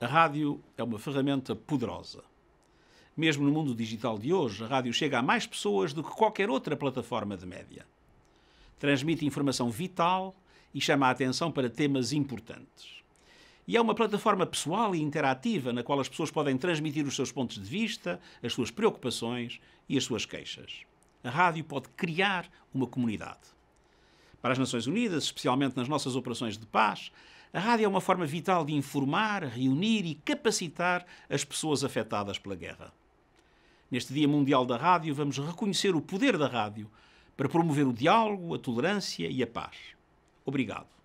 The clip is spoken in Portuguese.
A rádio é uma ferramenta poderosa. Mesmo no mundo digital de hoje, a rádio chega a mais pessoas do que qualquer outra plataforma de média. Transmite informação vital e chama a atenção para temas importantes. E é uma plataforma pessoal e interativa na qual as pessoas podem transmitir os seus pontos de vista, as suas preocupações e as suas queixas. A rádio pode criar uma comunidade para as Nações Unidas, especialmente nas nossas operações de paz. A rádio é uma forma vital de informar, reunir e capacitar as pessoas afetadas pela guerra. Neste Dia Mundial da Rádio, vamos reconhecer o poder da rádio para promover o diálogo, a tolerância e a paz. Obrigado.